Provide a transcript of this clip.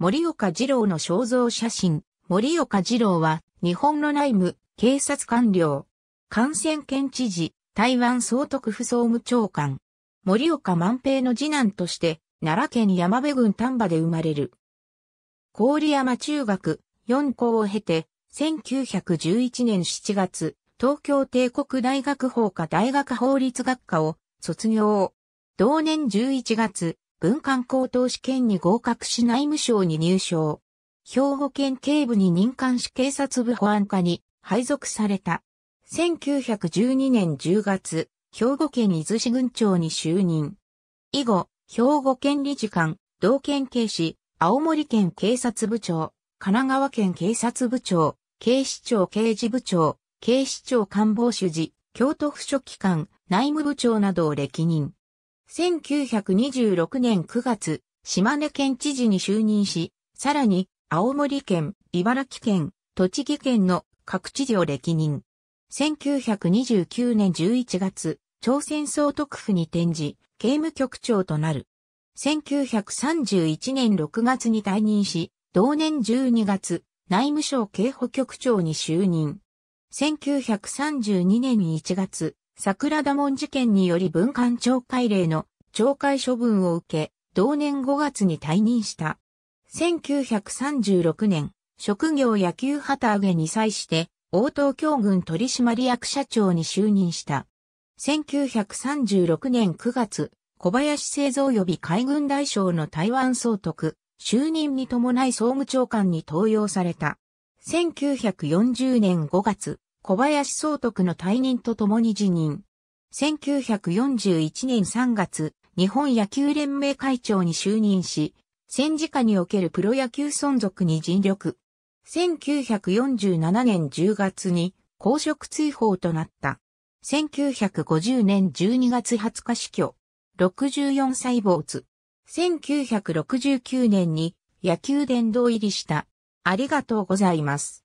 森岡二郎の肖像写真。森岡二郎は、日本の内務、警察官僚、感染県知事、台湾総督府総務長官。森岡万平の次男として、奈良県山部郡丹波で生まれる。郡山中学四校を経て、1911年7月、東京帝国大学法科大学法律学科を卒業。同年11月、文官高等試験に合格し内務省に入省。兵庫県警部に任官し警察部保安課に配属された。1912年10月、兵庫県伊豆市郡長に就任。以後、兵庫県理事官、同県警視、青森県警察部長、神奈川県警察部長、警視庁刑事部長、警視庁官房主事、京都府書記官、内務部長などを歴任。1926年9月、島根県知事に就任し、さらに、青森県、茨城県、栃木県の各知事を歴任。1929年11月、朝鮮総督府に転じ、刑務局長となる。1931年6月に退任し、同年12月、内務省警保局長に就任。1932年1月、桜田門事件により文官懲戒令の懲戒処分を受け、同年5月に退任した。1936年、職業野球旗揚げに際して、応答協軍取締役社長に就任した。1936年9月、小林製造及び海軍大将の台湾総督、就任に伴い総務長官に登用された。1940年5月、小林総督の退任とともに辞任。1941年3月、日本野球連盟会長に就任し、戦時下におけるプロ野球存続に尽力。1947年10月に公職追放となった。1950年12月20日死去。64歳没。1969年に野球殿堂入りした。ありがとうございます。